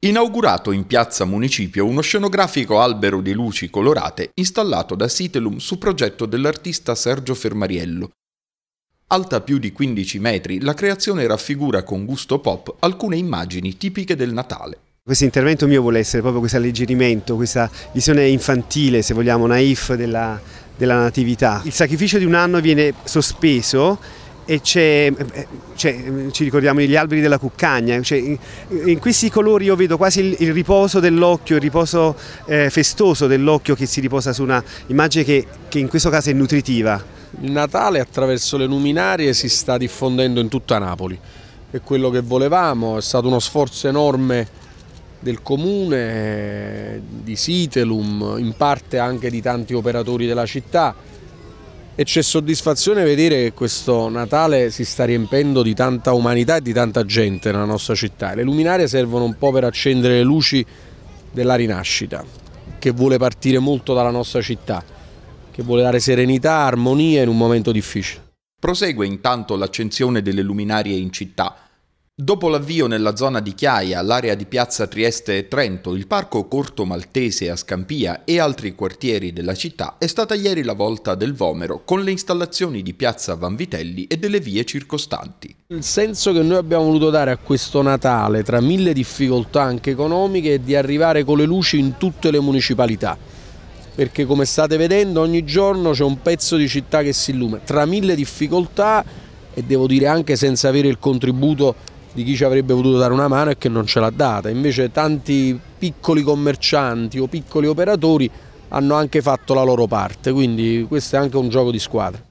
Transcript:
Inaugurato in piazza Municipio uno scenografico albero di luci colorate installato da Sitelum su progetto dell'artista Sergio Fermariello. Alta più di 15 metri, la creazione raffigura con gusto pop alcune immagini tipiche del Natale. Questo intervento mio vuole essere proprio questo alleggerimento, questa visione infantile, se vogliamo, naif della, della natività. Il sacrificio di un anno viene sospeso e c'è, ci ricordiamo gli alberi della cuccagna, cioè in, in, questi colori io vedo quasi il, il riposo dell'occhio, il riposo eh, festoso dell'occhio che si riposa su una immagine che, che in questo caso è nutritiva. Il Natale attraverso le luminarie si sta diffondendo in tutta Napoli, è quello che volevamo, è stato uno sforzo enorme del comune, eh, di Sitelum, in parte anche di tanti operatori della città e c'è soddisfazione vedere che questo Natale si sta riempendo di tanta umanità e di tanta gente nella nostra città. Le luminarie servono un po' per accendere le luci della rinascita, che vuole partire molto dalla nostra città, che vuole dare serenità, armonia in un momento difficile. Prosegue intanto l'accensione delle luminarie in città Dopo l'avvio nella zona di Chiaia, l'area di piazza Trieste e Trento, il parco Corto Maltese a Scampia e altri quartieri della città è stata ieri la volta del Vomero con le installazioni di piazza Vanvitelli e delle vie circostanti. Il senso che noi abbiamo voluto dare a questo Natale, tra mille difficoltà anche economiche, è di arrivare con le luci in tutte le municipalità. Perché come state vedendo ogni giorno c'è un pezzo di città che si illumina. Tra mille difficoltà e devo dire anche senza avere il contributo di chi ci avrebbe voluto dare una mano e che non ce l'ha data. Invece tanti piccoli commercianti o piccoli operatori hanno anche fatto la loro parte, quindi questo è anche un gioco di squadra.